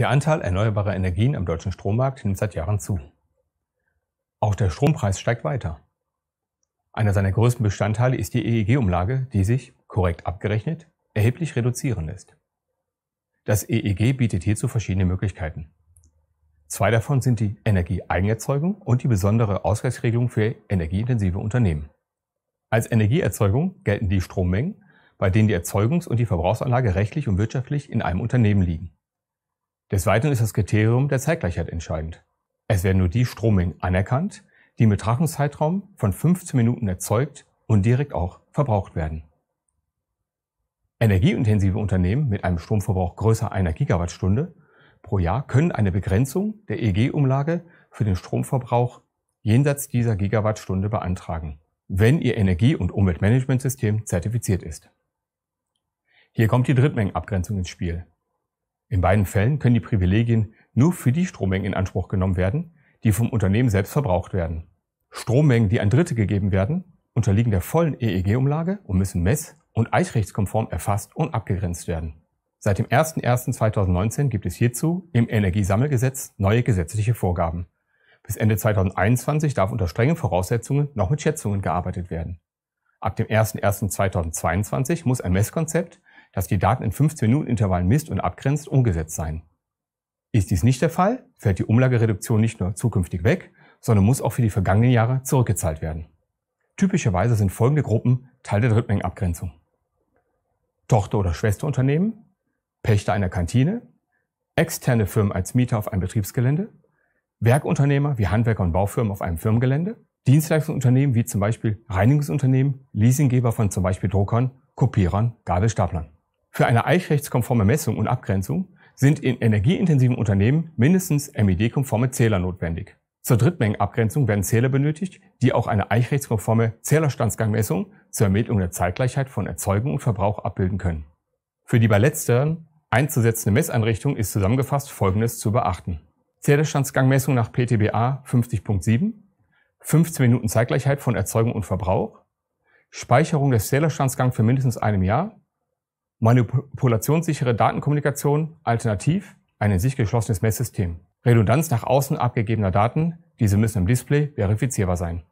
Der Anteil erneuerbarer Energien am deutschen Strommarkt nimmt seit Jahren zu. Auch der Strompreis steigt weiter. Einer seiner größten Bestandteile ist die EEG-Umlage, die sich, korrekt abgerechnet, erheblich reduzieren lässt. Das EEG bietet hierzu verschiedene Möglichkeiten. Zwei davon sind die Energieeigenerzeugung und die besondere Ausgleichsregelung für energieintensive Unternehmen. Als Energieerzeugung gelten die Strommengen, bei denen die Erzeugungs- und die Verbrauchsanlage rechtlich und wirtschaftlich in einem Unternehmen liegen. Des Weiteren ist das Kriterium der Zeitgleichheit entscheidend. Es werden nur die Strommengen anerkannt, die im Betrachtungszeitraum von 15 Minuten erzeugt und direkt auch verbraucht werden. Energieintensive Unternehmen mit einem Stromverbrauch größer einer Gigawattstunde pro Jahr können eine Begrenzung der eeg umlage für den Stromverbrauch jenseits dieser Gigawattstunde beantragen, wenn ihr Energie- und Umweltmanagementsystem zertifiziert ist. Hier kommt die Drittmengenabgrenzung ins Spiel. In beiden Fällen können die Privilegien nur für die Strommengen in Anspruch genommen werden, die vom Unternehmen selbst verbraucht werden. Strommengen, die an Dritte gegeben werden, unterliegen der vollen EEG-Umlage und müssen mess- und eichrechtskonform erfasst und abgegrenzt werden. Seit dem 01.01.2019 gibt es hierzu im Energiesammelgesetz neue gesetzliche Vorgaben. Bis Ende 2021 darf unter strengen Voraussetzungen noch mit Schätzungen gearbeitet werden. Ab dem 01.01.2022 muss ein Messkonzept das die Daten in 15-Minuten-Intervallen misst und abgrenzt, umgesetzt sein. Ist dies nicht der Fall, fällt die Umlagereduktion nicht nur zukünftig weg, sondern muss auch für die vergangenen Jahre zurückgezahlt werden. Typischerweise sind folgende Gruppen Teil der Drittmengenabgrenzung. Tochter- oder Schwesterunternehmen, Pächter einer Kantine, externe Firmen als Mieter auf einem Betriebsgelände, Werkunternehmer wie Handwerker und Baufirmen auf einem Firmengelände, Dienstleistungsunternehmen wie zum Beispiel Reinigungsunternehmen, Leasinggeber von zum Beispiel Druckern, Kopierern, Gabelstaplern. Für eine eichrechtskonforme Messung und Abgrenzung sind in energieintensiven Unternehmen mindestens MED-konforme Zähler notwendig. Zur Drittmengenabgrenzung werden Zähler benötigt, die auch eine eichrechtskonforme Zählerstandsgangmessung zur Ermittlung der Zeitgleichheit von Erzeugung und Verbrauch abbilden können. Für die bei letzteren einzusetzende Messeinrichtung ist zusammengefasst Folgendes zu beachten. Zählerstandsgangmessung nach PTBA 50.7, 15 Minuten Zeitgleichheit von Erzeugung und Verbrauch, Speicherung des Zählerstandsgangs für mindestens einem Jahr Manipulationssichere Datenkommunikation alternativ ein in sich geschlossenes Messsystem. Redundanz nach außen abgegebener Daten, diese müssen im Display verifizierbar sein.